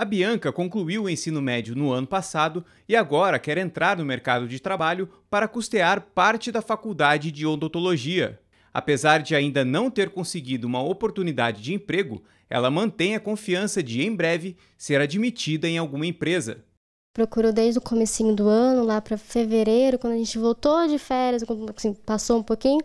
A Bianca concluiu o ensino médio no ano passado e agora quer entrar no mercado de trabalho para custear parte da faculdade de odontologia. Apesar de ainda não ter conseguido uma oportunidade de emprego, ela mantém a confiança de, em breve, ser admitida em alguma empresa procurou desde o comecinho do ano, lá para fevereiro, quando a gente voltou de férias, quando, assim, passou um pouquinho,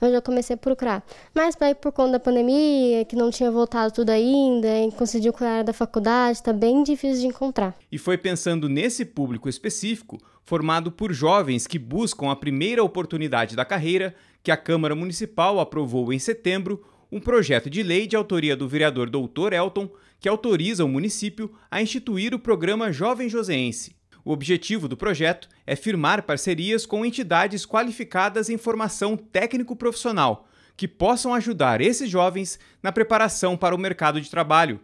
eu já comecei a procurar. Mas aí por conta da pandemia, que não tinha voltado tudo ainda, e conseguiu com a área da faculdade, está bem difícil de encontrar. E foi pensando nesse público específico, formado por jovens que buscam a primeira oportunidade da carreira, que a Câmara Municipal aprovou em setembro um projeto de lei de autoria do vereador Doutor Elton que autoriza o município a instituir o programa Jovem Joseense. O objetivo do projeto é firmar parcerias com entidades qualificadas em formação técnico-profissional, que possam ajudar esses jovens na preparação para o mercado de trabalho.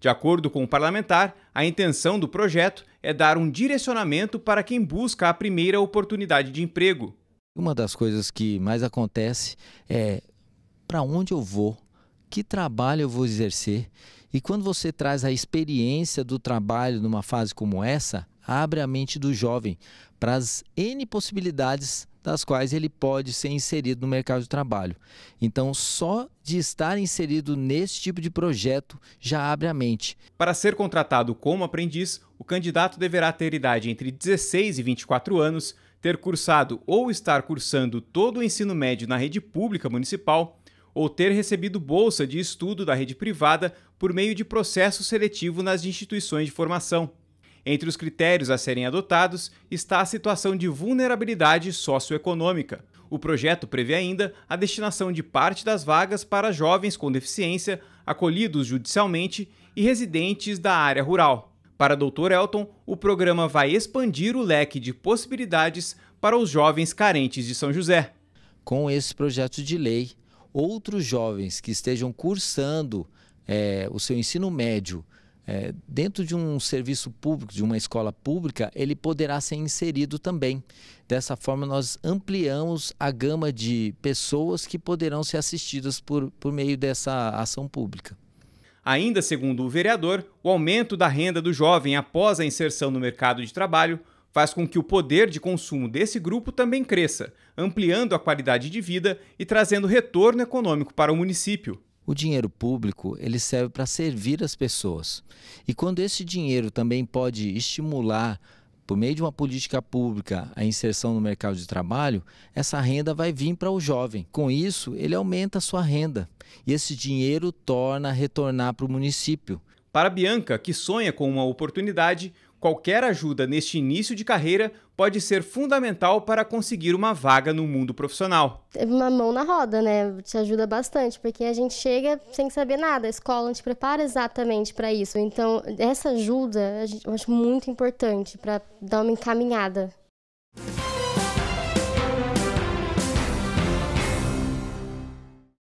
De acordo com o parlamentar, a intenção do projeto é dar um direcionamento para quem busca a primeira oportunidade de emprego. Uma das coisas que mais acontece é para onde eu vou, que trabalho eu vou exercer. E quando você traz a experiência do trabalho numa fase como essa, abre a mente do jovem para as N possibilidades das quais ele pode ser inserido no mercado de trabalho. Então, só de estar inserido nesse tipo de projeto já abre a mente. Para ser contratado como aprendiz, o candidato deverá ter idade entre 16 e 24 anos, ter cursado ou estar cursando todo o ensino médio na rede pública municipal ou ter recebido bolsa de estudo da rede privada por meio de processo seletivo nas instituições de formação. Entre os critérios a serem adotados está a situação de vulnerabilidade socioeconômica. O projeto prevê ainda a destinação de parte das vagas para jovens com deficiência, acolhidos judicialmente e residentes da área rural. Para Dr. Elton, o programa vai expandir o leque de possibilidades para os jovens carentes de São José. Com esse projeto de lei, outros jovens que estejam cursando é, o seu ensino médio é, dentro de um serviço público, de uma escola pública, ele poderá ser inserido também. Dessa forma, nós ampliamos a gama de pessoas que poderão ser assistidas por, por meio dessa ação pública. Ainda segundo o vereador, o aumento da renda do jovem após a inserção no mercado de trabalho faz com que o poder de consumo desse grupo também cresça, ampliando a qualidade de vida e trazendo retorno econômico para o município. O dinheiro público ele serve para servir as pessoas. E quando esse dinheiro também pode estimular, por meio de uma política pública, a inserção no mercado de trabalho, essa renda vai vir para o jovem. Com isso, ele aumenta a sua renda. E esse dinheiro torna a retornar para o município. Para Bianca, que sonha com uma oportunidade, Qualquer ajuda neste início de carreira pode ser fundamental para conseguir uma vaga no mundo profissional. Teve uma mão na roda, né? Te ajuda bastante, porque a gente chega sem saber nada. A escola não te prepara exatamente para isso. Então, essa ajuda eu acho muito importante para dar uma encaminhada.